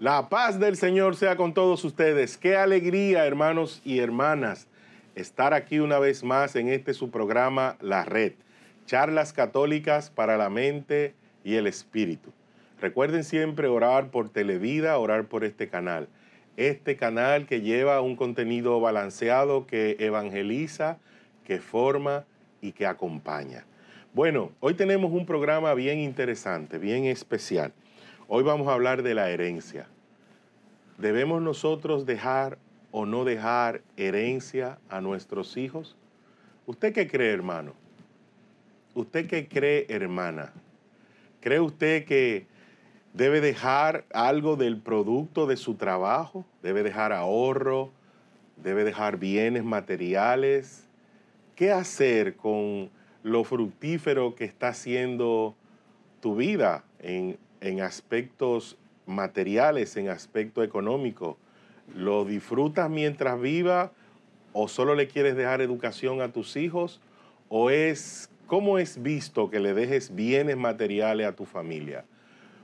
La paz del Señor sea con todos ustedes. Qué alegría, hermanos y hermanas, estar aquí una vez más en este su programa La Red, charlas católicas para la mente y el espíritu. Recuerden siempre orar por Televida, orar por este canal. Este canal que lleva un contenido balanceado, que evangeliza, que forma y que acompaña. Bueno, hoy tenemos un programa bien interesante, bien especial. Hoy vamos a hablar de la herencia. ¿Debemos nosotros dejar o no dejar herencia a nuestros hijos? ¿Usted qué cree, hermano? ¿Usted qué cree, hermana? ¿Cree usted que debe dejar algo del producto de su trabajo? ¿Debe dejar ahorro? ¿Debe dejar bienes materiales? ¿Qué hacer con lo fructífero que está siendo tu vida en, en aspectos materiales, en aspecto económico. ¿Lo disfrutas mientras viva o solo le quieres dejar educación a tus hijos? ¿O es cómo es visto que le dejes bienes materiales a tu familia?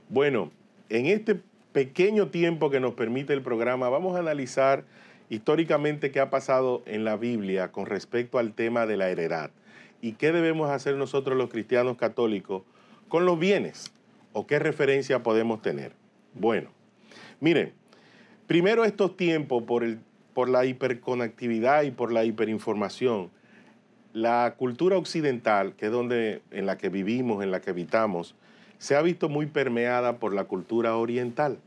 Bueno, en este pequeño tiempo que nos permite el programa, vamos a analizar históricamente qué ha pasado en la Biblia con respecto al tema de la heredad y qué debemos hacer nosotros los cristianos católicos con los bienes o qué referencia podemos tener. Bueno, miren, primero estos tiempos por, el, por la hiperconectividad y por la hiperinformación, la cultura occidental, que es donde en la que vivimos, en la que habitamos, se ha visto muy permeada por la cultura oriental.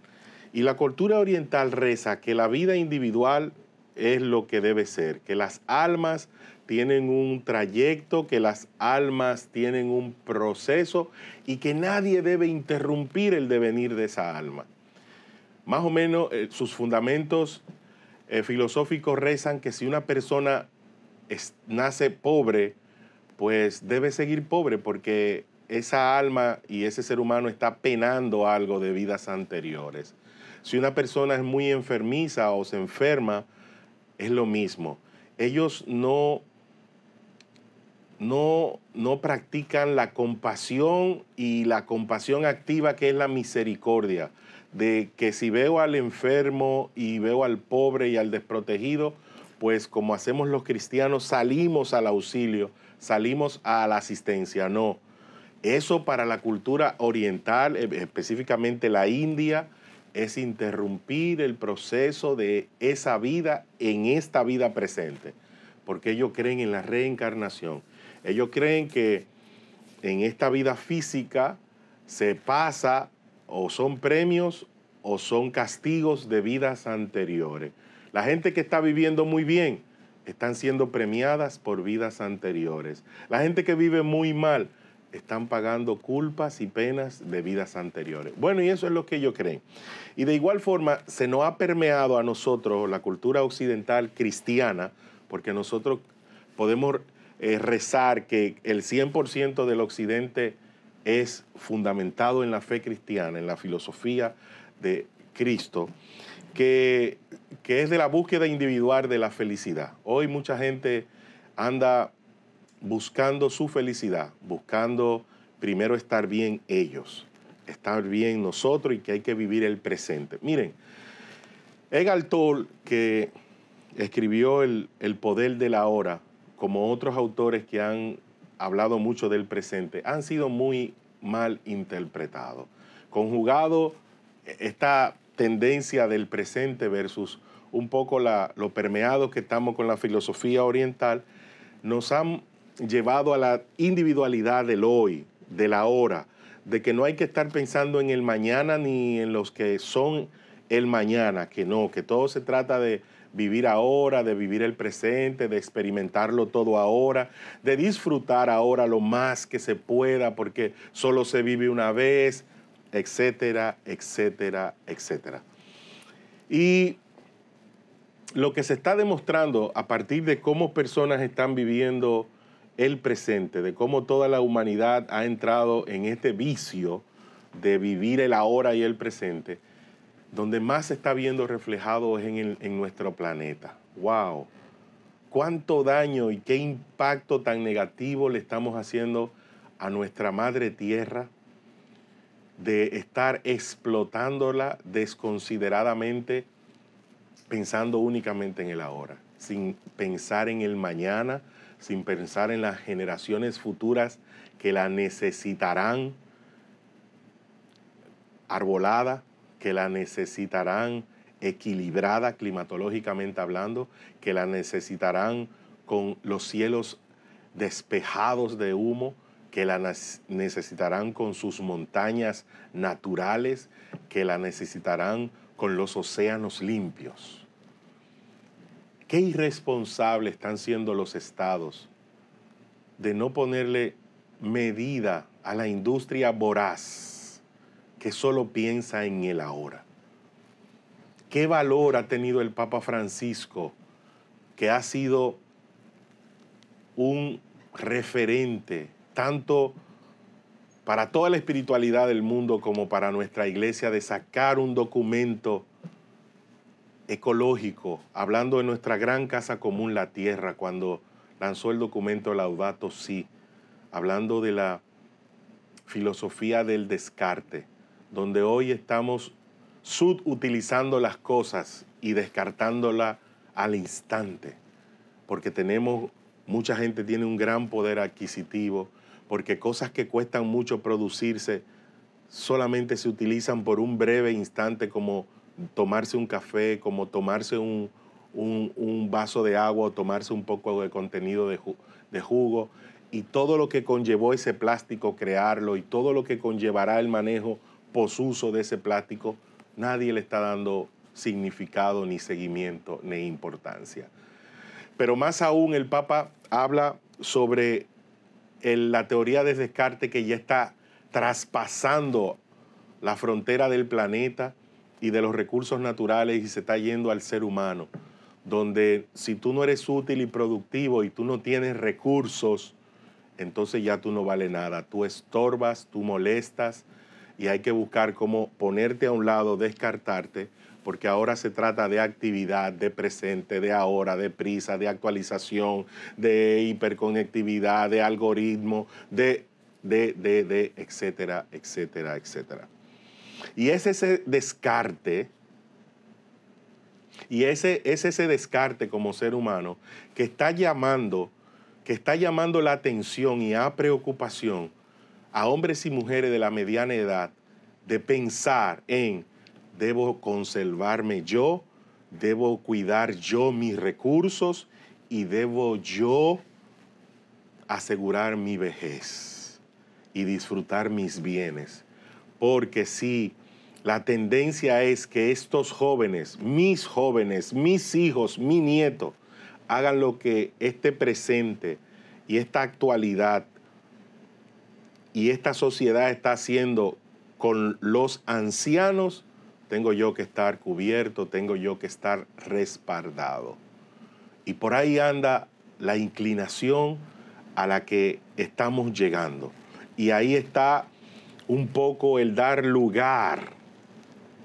Y la cultura oriental reza que la vida individual es lo que debe ser, que las almas tienen un trayecto, que las almas tienen un proceso y que nadie debe interrumpir el devenir de esa alma. Más o menos eh, sus fundamentos eh, filosóficos rezan que si una persona nace pobre, pues debe seguir pobre porque esa alma y ese ser humano está penando algo de vidas anteriores. Si una persona es muy enfermiza o se enferma, es lo mismo. Ellos no, no, no practican la compasión y la compasión activa que es la misericordia, de que si veo al enfermo y veo al pobre y al desprotegido, pues como hacemos los cristianos, salimos al auxilio, salimos a la asistencia. No, eso para la cultura oriental, eh, específicamente la India, es interrumpir el proceso de esa vida en esta vida presente, porque ellos creen en la reencarnación. Ellos creen que en esta vida física se pasa o son premios o son castigos de vidas anteriores. La gente que está viviendo muy bien están siendo premiadas por vidas anteriores. La gente que vive muy mal están pagando culpas y penas de vidas anteriores. Bueno, y eso es lo que ellos creen. Y de igual forma, se nos ha permeado a nosotros la cultura occidental cristiana, porque nosotros podemos eh, rezar que el 100% del occidente es fundamentado en la fe cristiana, en la filosofía de Cristo, que, que es de la búsqueda individual de la felicidad. Hoy mucha gente anda buscando su felicidad, buscando primero estar bien ellos, estar bien nosotros y que hay que vivir el presente. Miren, Egal Toll, que escribió el, poder de la hora, como otros autores que han hablado mucho del presente, han sido muy mal interpretados. Conjugado esta tendencia del presente versus un poco lo permeado que estamos con la filosofía oriental, nos han llevado a la individualidad del hoy, de la hora, de que no hay que estar pensando en el mañana ni en los que son el mañana, que no, que todo se trata de vivir ahora, de vivir el presente, de experimentarlo todo ahora, de disfrutar ahora lo más que se pueda, porque solo se vive una vez, etcétera, etcétera, etcétera. Y lo que se está demostrando a partir de cómo personas están viviendo el presente, de cómo toda la humanidad ha entrado en este vicio de vivir el ahora y el presente, donde más se está viendo reflejado es en, nuestro planeta. ¡Wow! ¿Cuánto daño y qué impacto tan negativo le estamos haciendo a nuestra madre tierra de estar explotándola desconsideradamente, pensando únicamente en el ahora, sin pensar en el mañana, sin pensar en las generaciones futuras que la necesitarán arbolada, que la necesitarán equilibrada climatológicamente hablando, que la necesitarán con los cielos despejados de humo, que la necesitarán con sus montañas naturales, que la necesitarán con los océanos limpios qué irresponsables están siendo los estados de no ponerle medida a la industria voraz que solo piensa en el ahora. ¿Qué valor ha tenido el Papa Francisco, que ha sido un referente tanto para toda la espiritualidad del mundo como para nuestra iglesia de sacar un documento ecológico, hablando de nuestra gran casa común, la Tierra, cuando lanzó el documento Laudato Si, hablando de la filosofía del descarte, donde hoy estamos subutilizando las cosas y descartándolas al instante, porque tenemos, mucha gente tiene un gran poder adquisitivo, porque cosas que cuestan mucho producirse solamente se utilizan por un breve instante como tomarse un café, como tomarse un, vaso de agua o tomarse un poco de contenido de, jugo y todo lo que conllevó ese plástico crearlo y todo lo que conllevará el manejo posuso de ese plástico, nadie le está dando significado, ni seguimiento, ni importancia. Pero más aún el Papa habla sobre la teoría de descarte que ya está traspasando la frontera del planeta y de los recursos naturales y se está yendo al ser humano, donde si tú no eres útil y productivo y tú no tienes recursos, entonces ya tú no vale nada, tú estorbas, tú molestas y hay que buscar cómo ponerte a un lado, descartarte, porque ahora se trata de actividad, de presente, de ahora, de prisa, de actualización, de hiperconectividad, de algoritmo, de, de, de, de, etcétera, etcétera, etcétera. Y es ese descarte, y es ese descarte como ser humano que está llamando, que está llamando la atención y a preocupación a hombres y mujeres de la mediana edad de pensar en, debo conservarme yo, debo cuidar yo mis recursos y debo yo asegurar mi vejez y disfrutar mis bienes porque sí, la tendencia es que estos jóvenes, mis jóvenes, mis hijos, mi nieto, hagan lo que este presente y esta actualidad y esta sociedad está haciendo con los ancianos, tengo yo que estar cubierto, tengo yo que estar respaldado. Y por ahí anda la inclinación a la que estamos llegando. Y ahí está un poco el dar lugar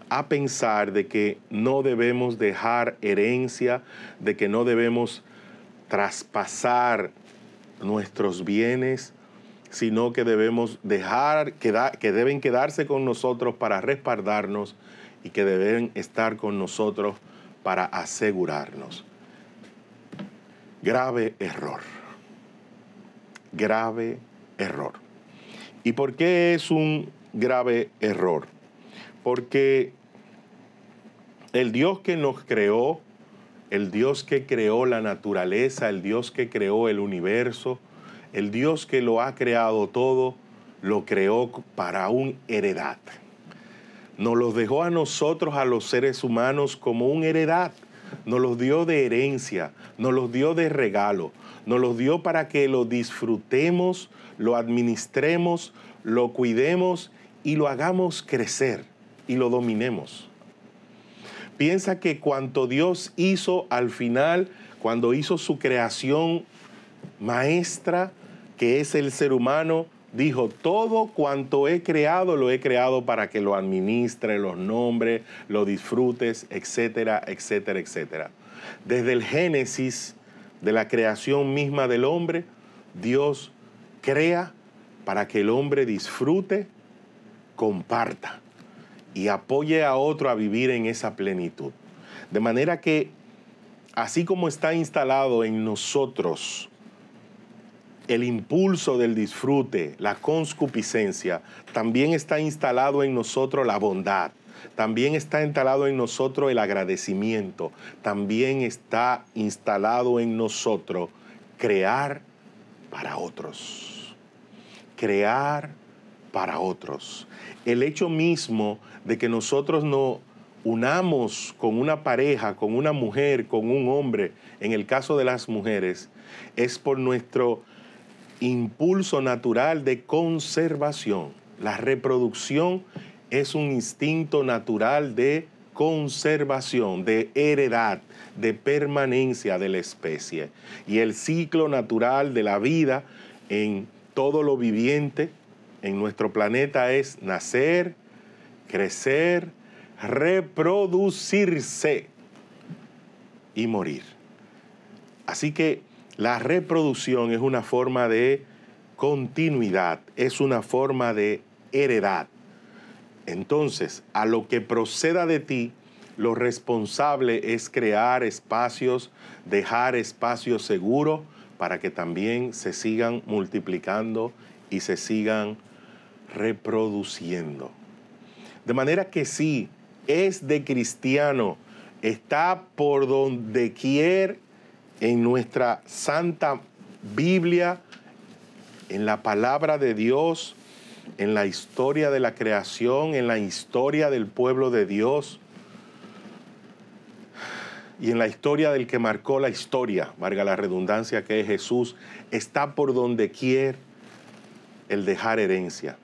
a pensar de que no debemos dejar herencia, de que no debemos traspasar nuestros bienes, sino que debemos dejar, que, que deben quedarse con nosotros para respaldarnos y que deben estar con nosotros para asegurarnos. Grave error. Grave error. ¿Y por qué es un grave error? Porque el Dios que nos creó, el Dios que creó la naturaleza, el Dios que creó el universo, el Dios que lo ha creado todo, lo creó para un heredad. Nos los dejó a nosotros, a los seres humanos, como un heredad. Nos los dio de herencia, nos los dio de regalo nos los dio para que lo disfrutemos, lo administremos, lo cuidemos y lo hagamos crecer y lo dominemos. Piensa que cuanto Dios hizo al final, cuando hizo su creación maestra, que es el ser humano, dijo, todo cuanto he creado lo he creado para que lo administre, lo nombre, lo disfrutes, etcétera, etcétera, etcétera. Desde el Génesis de la creación misma del hombre, Dios crea para que el hombre disfrute, comparta y apoye a otro a vivir en esa plenitud. De manera que, así como está instalado en nosotros el impulso del disfrute, la conscupiscencia, también está instalado en nosotros la bondad, también está instalado en nosotros el agradecimiento. También está instalado en nosotros crear para otros. Crear para otros. El hecho mismo de que nosotros nos unamos con una pareja, con una mujer, con un hombre, en el caso de las mujeres, es por nuestro impulso natural de conservación, la reproducción es un instinto natural de conservación, de heredad, de permanencia de la especie. Y el ciclo natural de la vida en todo lo viviente en nuestro planeta es nacer, crecer, reproducirse y morir. Así que la reproducción es una forma de continuidad, es una forma de heredad. Entonces, a lo que proceda de ti, lo responsable es crear espacios, dejar espacios seguros para que también se sigan multiplicando y se sigan reproduciendo. De manera que sí, es de cristiano, está por donde quiera en nuestra santa Biblia, en la palabra de Dios, en la historia de la creación, en la historia del pueblo de Dios y en la historia del que marcó la historia, valga la redundancia que es Jesús, está por donde quiere el dejar herencia.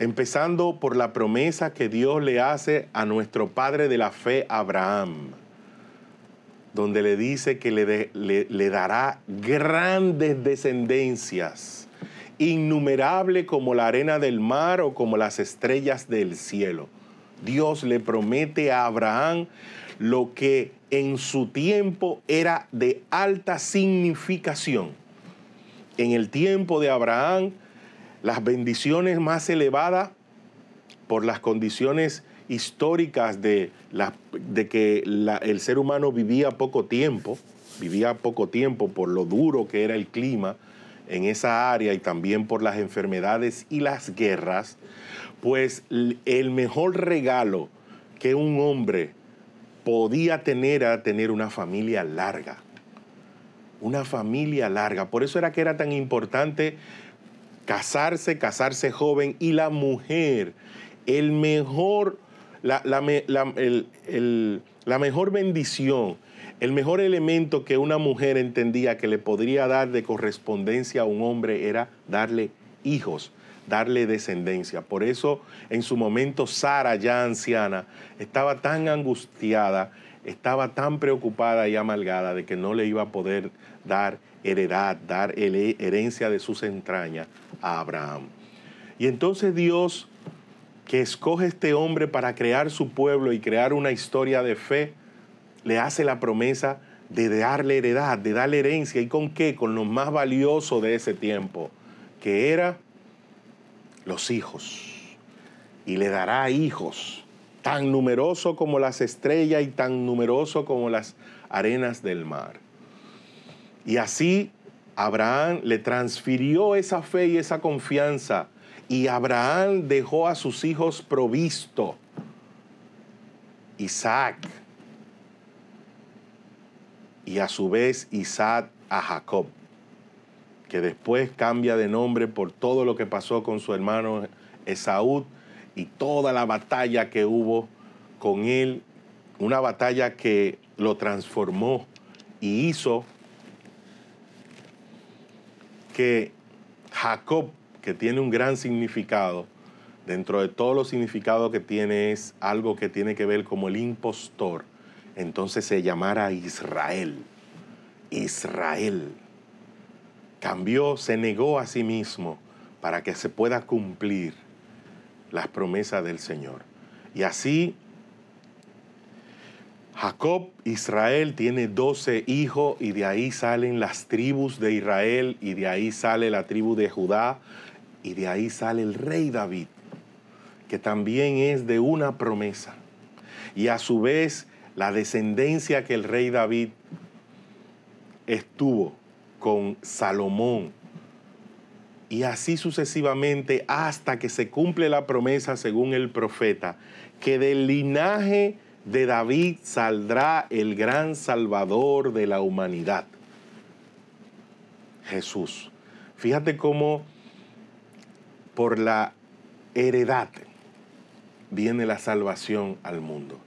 Empezando por la promesa que Dios le hace a nuestro Padre de la Fe, Abraham, donde le dice que le dará grandes descendencias innumerable como la arena del mar o como las estrellas del cielo. Dios le promete a Abraham lo que en su tiempo era de alta significación. En el tiempo de Abraham, las bendiciones más elevadas por las condiciones históricas de, que el ser humano vivía poco tiempo, vivía poco tiempo por lo duro que era el clima, en esa área y también por las enfermedades y las guerras, pues el mejor regalo que un hombre podía tener era tener una familia larga. Una familia larga. Por eso era que era tan importante casarse, casarse joven y la mujer, el mejor, la, la mejor bendición el mejor elemento que una mujer entendía que le podría dar de correspondencia a un hombre era darle hijos, darle descendencia. Por eso en su momento Sara, ya anciana, estaba tan angustiada, estaba tan preocupada y amalgada de que no le iba a poder dar heredad, dar herencia de sus entrañas a Abraham. Y entonces Dios, que escoge este hombre para crear su pueblo y crear una historia de fe, le hace la promesa de darle heredad, de darle herencia. ¿Y con qué? Con lo más valioso de ese tiempo, que era los hijos. Y le dará hijos, tan numeroso como las estrellas y tan numeroso como las arenas del mar. Y así Abraham le transfirió esa fe y esa confianza. Y Abraham dejó a sus hijos provisto. Isaac, y a su vez Isaac a Jacob, que después cambia de nombre por todo lo que pasó con su hermano Esaú y toda la batalla que hubo con él, una batalla que lo transformó y hizo que Jacob, que tiene un gran significado, dentro de todos los significados que tiene es algo que tiene que ver como el impostor, entonces se llamara Israel. Israel. Cambió, se negó a sí mismo para que se pueda cumplir las promesas del Señor. Y así Jacob, Israel, tiene doce hijos y de ahí salen las tribus de Israel y de ahí sale la tribu de Judá y de ahí sale el rey David, que también es de una promesa. Y a su vez la descendencia que el rey David estuvo con Salomón. Y así sucesivamente hasta que se cumple la promesa según el profeta, que del linaje de David saldrá el gran salvador de la humanidad, Jesús. Fíjate cómo por la heredad viene la salvación al mundo.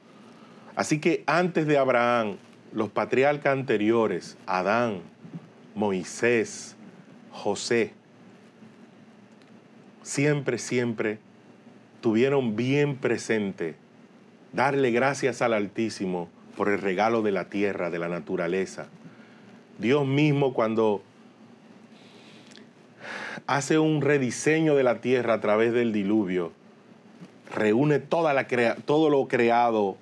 Así que antes de Abraham, los patriarcas anteriores, Adán, Moisés, José, siempre, siempre tuvieron bien presente darle gracias al Altísimo por el regalo de la tierra, de la naturaleza. Dios mismo cuando hace un rediseño de la tierra a través del diluvio, reúne toda la crea todo lo creado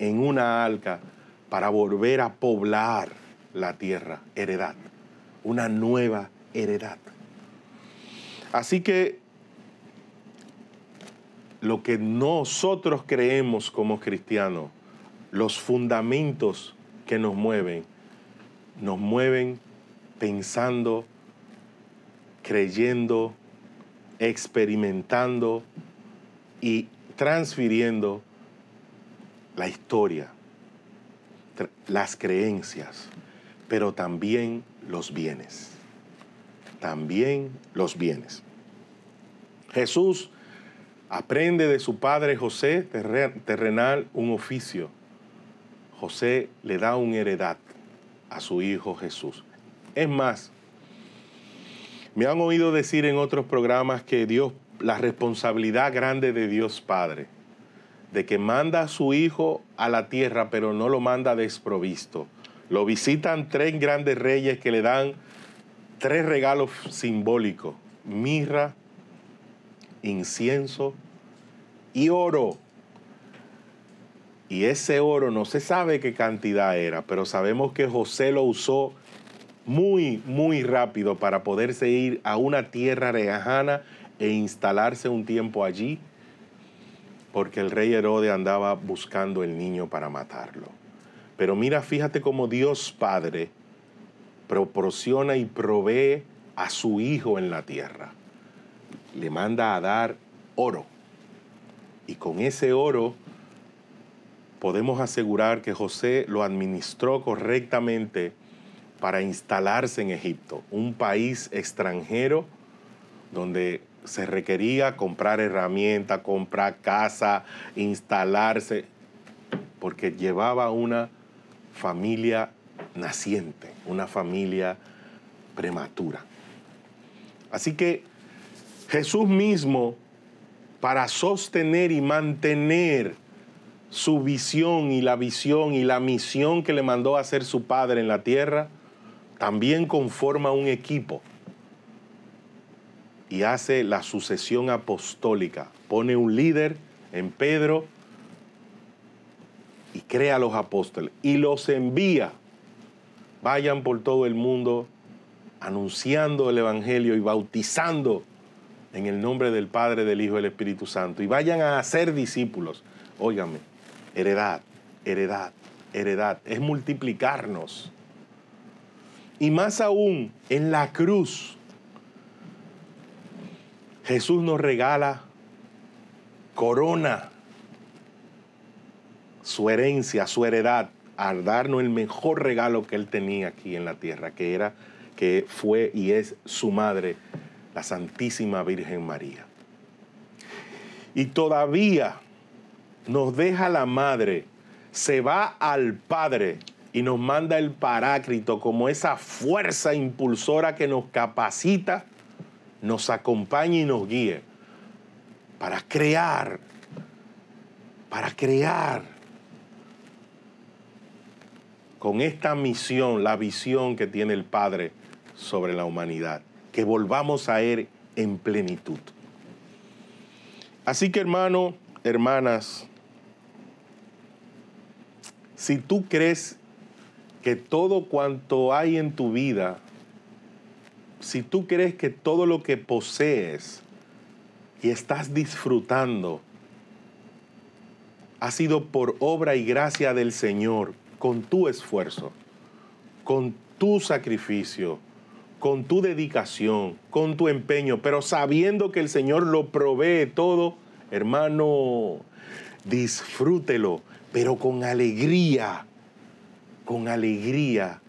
en una alca, para volver a poblar la tierra, heredad, una nueva heredad. Así que lo que nosotros creemos como cristianos, los fundamentos que nos mueven, nos mueven pensando, creyendo, experimentando y transfiriendo la historia, las creencias, pero también los bienes. También los bienes. Jesús aprende de su padre José terrenal un oficio. José le da una heredad a su hijo Jesús. Es más, me han oído decir en otros programas que Dios, la responsabilidad grande de Dios Padre de que manda a su hijo a la tierra, pero no lo manda desprovisto. Lo visitan tres grandes reyes que le dan tres regalos simbólicos, mirra, incienso y oro. Y ese oro no se sabe qué cantidad era, pero sabemos que José lo usó muy, muy rápido para poderse ir a una tierra lejana e instalarse un tiempo allí porque el rey Herodes andaba buscando el niño para matarlo. Pero mira, fíjate cómo Dios Padre proporciona y provee a su hijo en la tierra. Le manda a dar oro. Y con ese oro podemos asegurar que José lo administró correctamente para instalarse en Egipto, un país extranjero donde se requería comprar herramientas, comprar casa, instalarse, porque llevaba una familia naciente, una familia prematura. Así que Jesús mismo, para sostener y mantener su visión y la visión y la misión que le mandó a hacer su padre en la tierra, también conforma un equipo y hace la sucesión apostólica. Pone un líder en Pedro y crea a los apóstoles y los envía. Vayan por todo el mundo anunciando el Evangelio y bautizando en el nombre del Padre, del Hijo y del Espíritu Santo. Y vayan a ser discípulos. Óigame, heredad, heredad, heredad. Es multiplicarnos. Y más aún en la cruz Jesús nos regala corona, su herencia, su heredad, al darnos el mejor regalo que él tenía aquí en la tierra, que era, que fue y es su madre, la Santísima Virgen María. Y todavía nos deja la madre, se va al Padre y nos manda el parácrito como esa fuerza impulsora que nos capacita nos acompañe y nos guíe para crear, para crear con esta misión, la visión que tiene el Padre sobre la humanidad, que volvamos a Él en plenitud. Así que hermano, hermanas, si tú crees que todo cuanto hay en tu vida si tú crees que todo lo que posees y estás disfrutando ha sido por obra y gracia del Señor, con tu esfuerzo, con tu sacrificio, con tu dedicación, con tu empeño, pero sabiendo que el Señor lo provee todo, hermano, disfrútelo, pero con alegría, con alegría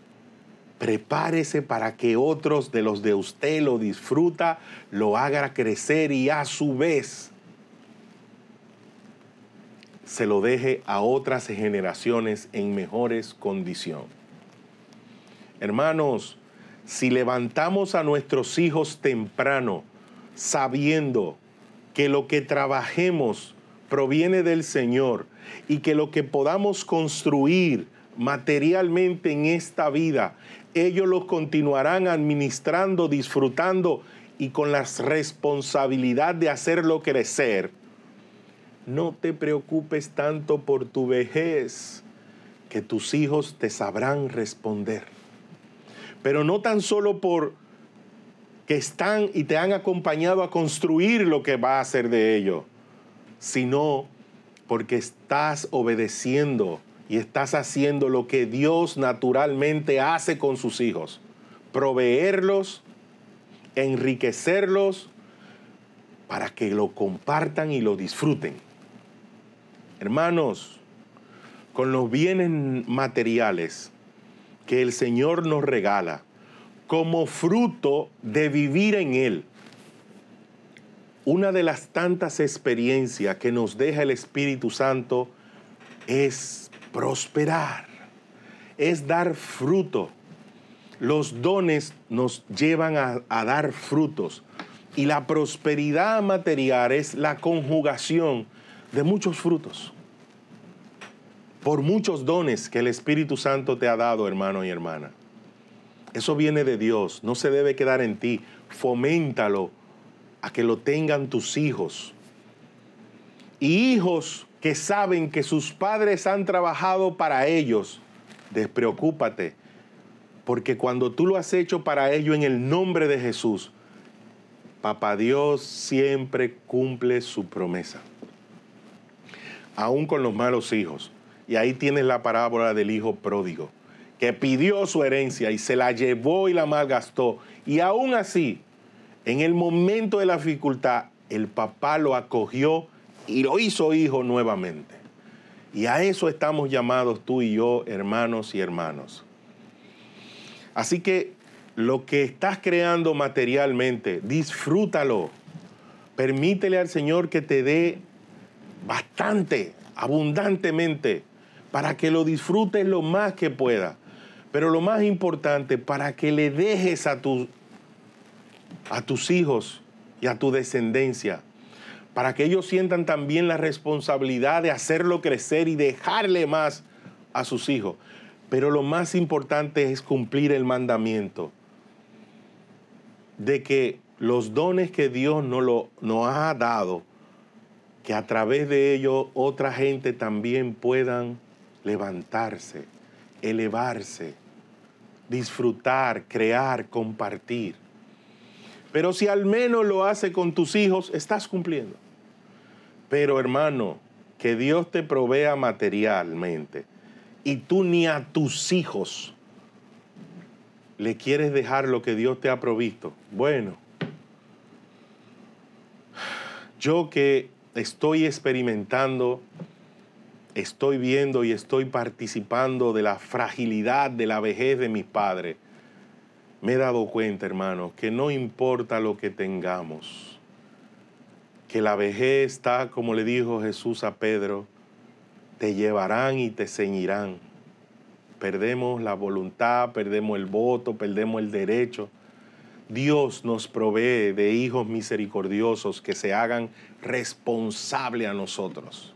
prepárese para que otros de los de usted lo disfruta, lo haga crecer y a su vez se lo deje a otras generaciones en mejores condiciones. Hermanos, si levantamos a nuestros hijos temprano, sabiendo que lo que trabajemos proviene del Señor y que lo que podamos construir materialmente en esta vida, ellos los continuarán administrando, disfrutando y con la responsabilidad de hacerlo crecer. No te preocupes tanto por tu vejez, que tus hijos te sabrán responder. Pero no tan solo por que están y te han acompañado a construir lo que va a ser de ello, sino porque estás obedeciendo y estás haciendo lo que Dios naturalmente hace con sus hijos, proveerlos, enriquecerlos para que lo compartan y lo disfruten. Hermanos, con los bienes materiales que el Señor nos regala, como fruto de vivir en Él, una de las tantas experiencias que nos deja el Espíritu Santo es prosperar, es dar fruto. Los dones nos llevan a, dar frutos y la prosperidad material es la conjugación de muchos frutos por muchos dones que el Espíritu Santo te ha dado, hermano y hermana. Eso viene de Dios, no se debe quedar en ti. Foméntalo a que lo tengan tus hijos. Y hijos que saben que sus padres han trabajado para ellos, despreocúpate, porque cuando tú lo has hecho para ellos en el nombre de Jesús, Papá Dios siempre cumple su promesa, aún con los malos hijos. Y ahí tienes la parábola del hijo pródigo, que pidió su herencia y se la llevó y la malgastó. Y aún así, en el momento de la dificultad, el papá lo acogió y lo hizo hijo nuevamente. Y a eso estamos llamados tú y yo, hermanos y hermanos. Así que lo que estás creando materialmente, disfrútalo. Permítele al Señor que te dé bastante, abundantemente, para que lo disfrutes lo más que pueda. Pero lo más importante, para que le dejes a, a tus hijos y a tu descendencia para que ellos sientan también la responsabilidad de hacerlo crecer y dejarle más a sus hijos. Pero lo más importante es cumplir el mandamiento de que los dones que Dios nos, lo, ha dado, que a través de ellos otra gente también puedan levantarse, elevarse, disfrutar, crear, compartir. Pero si al menos lo hace con tus hijos, estás cumpliendo. Pero hermano, que Dios te provea materialmente y tú ni a tus hijos le quieres dejar lo que Dios te ha provisto. Bueno, yo que estoy experimentando, estoy viendo y estoy participando de la fragilidad de la vejez de mis padres me he dado cuenta, hermano, que no importa lo que tengamos, que la vejez está, como le dijo Jesús a Pedro, te llevarán y te ceñirán. Perdemos la voluntad, perdemos el voto, perdemos el derecho. Dios nos provee de hijos misericordiosos que se hagan responsable a nosotros.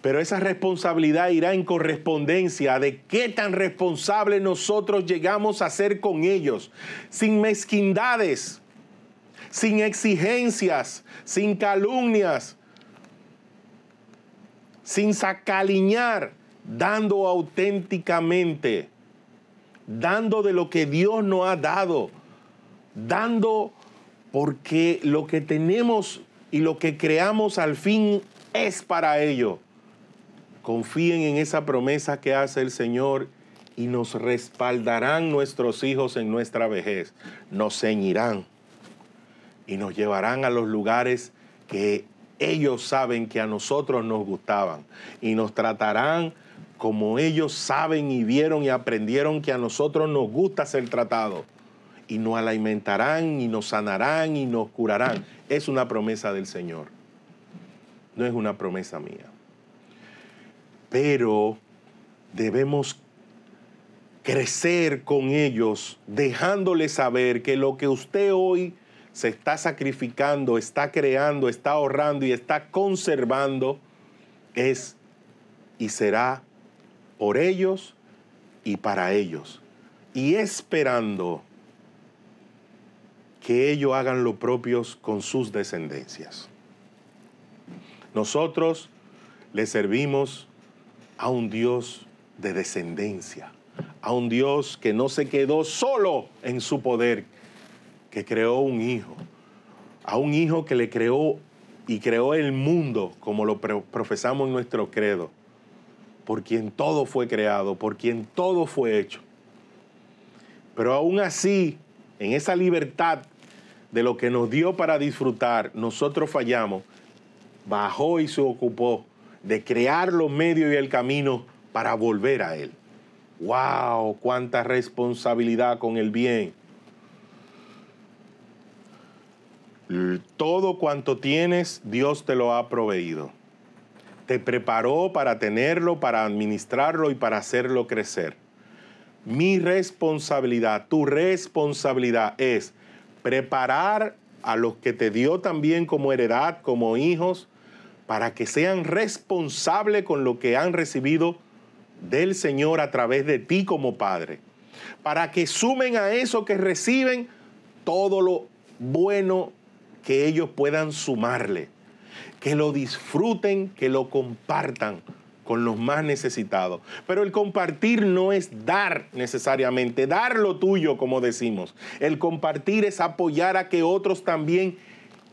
Pero esa responsabilidad irá en correspondencia de qué tan responsable nosotros llegamos a ser con ellos, sin mezquindades, sin exigencias, sin calumnias, sin sacaliñar, dando auténticamente, dando de lo que Dios nos ha dado, dando porque lo que tenemos y lo que creamos al fin es para ello confíen en esa promesa que hace el Señor y nos respaldarán nuestros hijos en nuestra vejez, nos ceñirán y nos llevarán a los lugares que ellos saben que a nosotros nos gustaban y nos tratarán como ellos saben y vieron y aprendieron que a nosotros nos gusta ser tratado. y nos alimentarán y nos sanarán y nos curarán. Es una promesa del Señor. No es una promesa mía pero debemos crecer con ellos, dejándoles saber que lo que usted hoy se está sacrificando, está creando, está ahorrando y está conservando es y será por ellos y para ellos. Y esperando que ellos hagan lo propio con sus descendencias. Nosotros les servimos a un Dios de descendencia, a un Dios que no se quedó solo en su poder, que creó un hijo, a un hijo que le creó y creó el mundo, como lo profesamos en nuestro credo, por quien todo fue creado, por quien todo fue hecho. Pero aún así, en esa libertad de lo que nos dio para disfrutar, nosotros fallamos, bajó y se ocupó de crear los medios y el camino para volver a Él. ¡Wow! ¡Cuánta responsabilidad con el bien! Todo cuanto tienes, Dios te lo ha proveído. Te preparó para tenerlo, para administrarlo y para hacerlo crecer. Mi responsabilidad, tu responsabilidad es preparar a los que te dio también como heredad, como hijos, para que sean responsables con lo que han recibido del Señor a través de ti como Padre, para que sumen a eso que reciben todo lo bueno que ellos puedan sumarle, que lo disfruten, que lo compartan con los más necesitados. Pero el compartir no es dar necesariamente, dar lo tuyo, como decimos. El compartir es apoyar a que otros también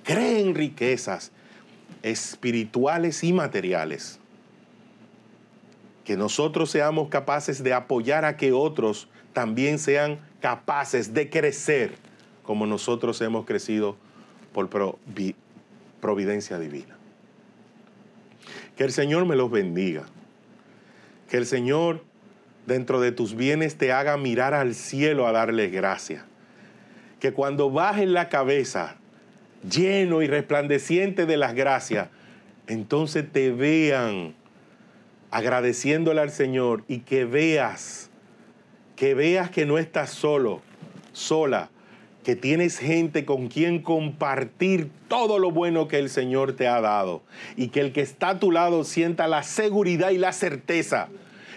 creen riquezas, espirituales y materiales. Que nosotros seamos capaces de apoyar a que otros también sean capaces de crecer como nosotros hemos crecido por providencia divina. Que el Señor me los bendiga. Que el Señor dentro de tus bienes te haga mirar al cielo a darle gracia... Que cuando bajes la cabeza lleno y resplandeciente de las gracias, entonces te vean agradeciéndole al Señor y que veas, que veas que no estás solo, sola, que tienes gente con quien compartir todo lo bueno que el Señor te ha dado y que el que está a tu lado sienta la seguridad y la certeza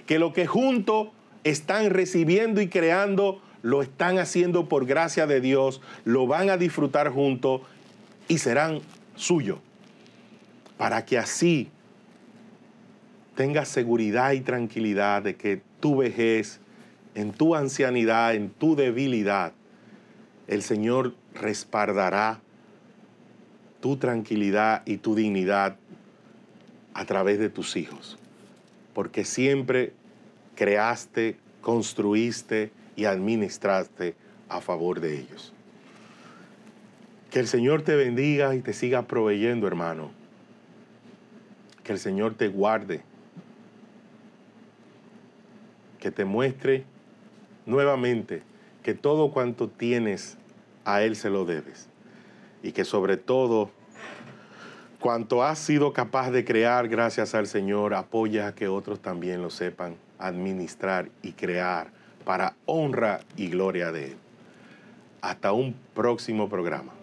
que lo que juntos están recibiendo y creando lo están haciendo por gracia de Dios, lo van a disfrutar juntos y serán suyos, para que así tengas seguridad y tranquilidad de que tu vejez, en tu ancianidad, en tu debilidad, el Señor respaldará tu tranquilidad y tu dignidad a través de tus hijos, porque siempre creaste, construiste y administraste a favor de ellos. Que el Señor te bendiga y te siga proveyendo, hermano. Que el Señor te guarde. Que te muestre nuevamente que todo cuanto tienes a Él se lo debes. Y que sobre todo, cuanto has sido capaz de crear gracias al Señor, apoya a que otros también lo sepan administrar y crear para honra y gloria de Él. Hasta un próximo programa.